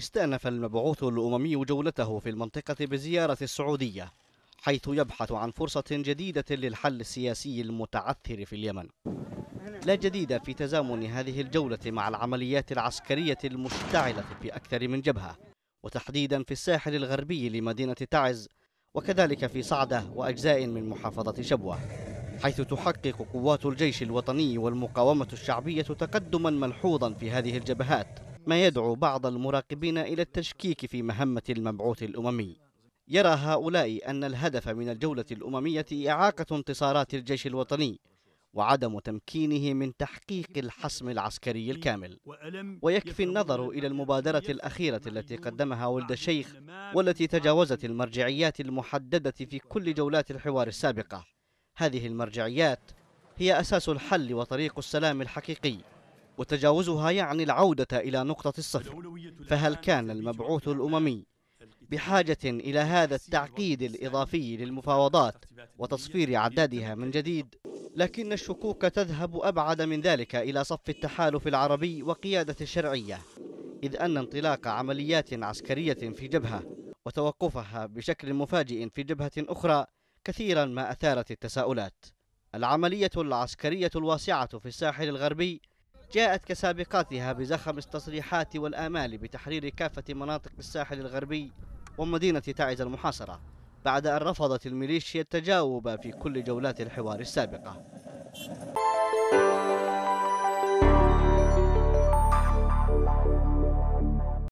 استأنف المبعوث الأممي جولته في المنطقة بزيارة السعودية حيث يبحث عن فرصة جديدة للحل السياسي المتعثر في اليمن لا جديد في تزامن هذه الجولة مع العمليات العسكرية المشتعلة في أكثر من جبهة وتحديدا في الساحل الغربي لمدينة تعز وكذلك في صعدة وأجزاء من محافظة شبوة حيث تحقق قوات الجيش الوطني والمقاومة الشعبية تقدما ملحوظا في هذه الجبهات ما يدعو بعض المراقبين إلى التشكيك في مهمة المبعوث الأممي يرى هؤلاء أن الهدف من الجولة الأممية إعاقة انتصارات الجيش الوطني وعدم تمكينه من تحقيق الحسم العسكري الكامل ويكفي النظر إلى المبادرة الأخيرة التي قدمها ولد الشيخ والتي تجاوزت المرجعيات المحددة في كل جولات الحوار السابقة هذه المرجعيات هي أساس الحل وطريق السلام الحقيقي وتجاوزها يعني العودة إلى نقطة الصفر فهل كان المبعوث الأممي بحاجة إلى هذا التعقيد الإضافي للمفاوضات وتصفير عدادها من جديد لكن الشكوك تذهب أبعد من ذلك إلى صف التحالف العربي وقيادة الشرعية إذ أن انطلاق عمليات عسكرية في جبهة وتوقفها بشكل مفاجئ في جبهة أخرى كثيرا ما أثارت التساؤلات العملية العسكرية الواسعة في الساحل الغربي جاءت كسابقاتها بزخم التصريحات والآمال بتحرير كافة مناطق الساحل الغربي ومدينة تعز المحاصرة بعد أن رفضت الميليشيا التجاوب في كل جولات الحوار السابقة